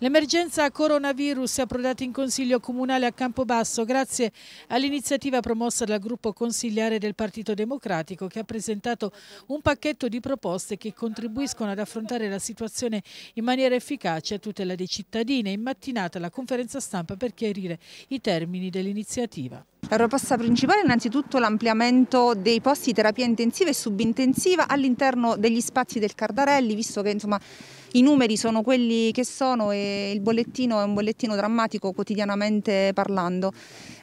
L'emergenza coronavirus è approdata in Consiglio Comunale a Campobasso grazie all'iniziativa promossa dal gruppo consigliare del Partito Democratico che ha presentato un pacchetto di proposte che contribuiscono ad affrontare la situazione in maniera efficace a tutela dei cittadini. In mattinata la conferenza stampa per chiarire i termini dell'iniziativa. La proposta principale è innanzitutto l'ampliamento dei posti di terapia intensiva e subintensiva all'interno degli spazi del Cardarelli, visto che insomma, i numeri sono quelli che sono e il bollettino è un bollettino drammatico quotidianamente parlando.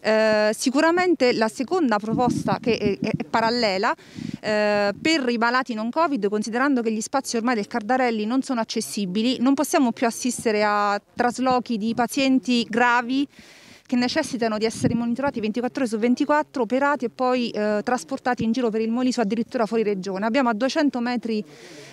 Eh, sicuramente la seconda proposta che è, è parallela eh, per i malati non Covid, considerando che gli spazi ormai del Cardarelli non sono accessibili, non possiamo più assistere a traslochi di pazienti gravi che necessitano di essere monitorati 24 ore su 24, operati e poi eh, trasportati in giro per il Moliso addirittura fuori regione. Abbiamo a 200 metri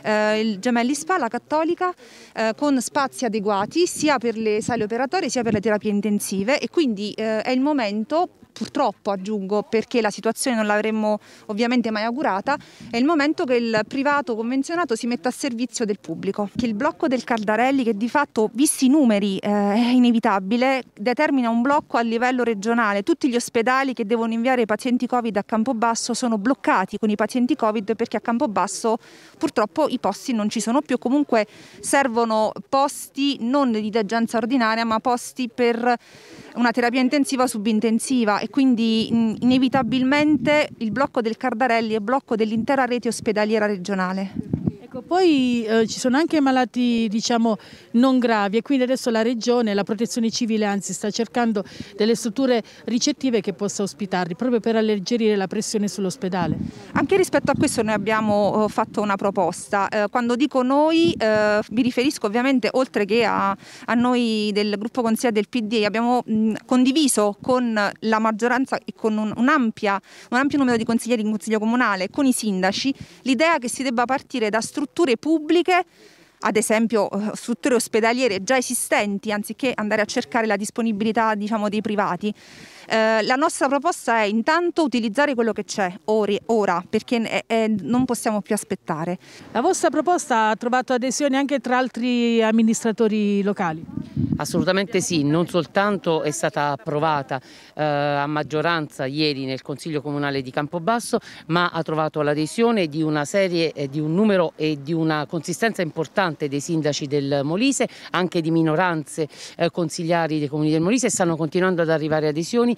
eh, il Gemelli Spa, la Cattolica, eh, con spazi adeguati sia per le sale operatorie sia per le terapie intensive e quindi eh, è il momento purtroppo aggiungo perché la situazione non l'avremmo ovviamente mai augurata, è il momento che il privato convenzionato si metta a servizio del pubblico. Che il blocco del Cardarelli, che di fatto, visti i numeri, eh, è inevitabile, determina un blocco a livello regionale. Tutti gli ospedali che devono inviare i pazienti Covid a Campobasso sono bloccati con i pazienti Covid perché a Campobasso purtroppo i posti non ci sono più, comunque servono posti non di degenza ordinaria ma posti per una terapia intensiva subintensiva e quindi mm, inevitabilmente il blocco del Cardarelli è blocco dell'intera rete ospedaliera regionale. Poi eh, ci sono anche malati diciamo, non gravi e quindi adesso la Regione, la Protezione Civile anzi sta cercando delle strutture ricettive che possa ospitarli proprio per alleggerire la pressione sull'ospedale. Anche rispetto a questo noi abbiamo eh, fatto una proposta. Eh, quando dico noi eh, mi riferisco ovviamente oltre che a, a noi del gruppo consigliere del PD abbiamo mh, condiviso con la maggioranza e con un, un, ampia, un ampio numero di consiglieri in consiglio comunale, con i sindaci, l'idea che si debba partire da strutture strutture pubbliche ad esempio eh, strutture ospedaliere già esistenti anziché andare a cercare la disponibilità diciamo, dei privati. Eh, la nostra proposta è intanto utilizzare quello che c'è ori, ora perché è, eh, è, eh, non possiamo più aspettare. La vostra proposta ha trovato adesione anche tra altri amministratori locali? Assolutamente sì, non soltanto è stata approvata eh, a maggioranza ieri nel Consiglio Comunale di Campobasso, ma ha trovato l'adesione di una serie, eh, di un numero e di una consistenza importante dei sindaci del Molise, anche di minoranze eh, consigliari dei comuni del Molise e stanno continuando ad arrivare adesioni.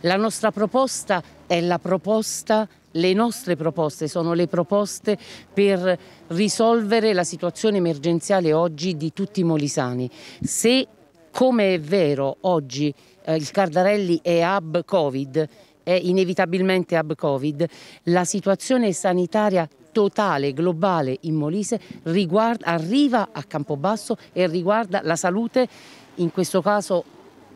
La nostra proposta è la proposta le nostre proposte sono le proposte per risolvere la situazione emergenziale oggi di tutti i molisani. Se come è vero oggi eh, il Cardarelli è hub Covid, è inevitabilmente hub Covid, la situazione sanitaria totale, globale in Molise riguarda, arriva a Campobasso e riguarda la salute, in questo caso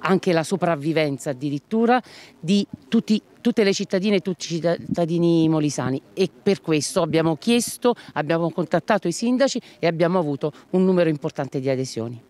anche la sopravvivenza addirittura di tutti, tutte le cittadine e tutti i cittadini molisani e per questo abbiamo chiesto, abbiamo contattato i sindaci e abbiamo avuto un numero importante di adesioni.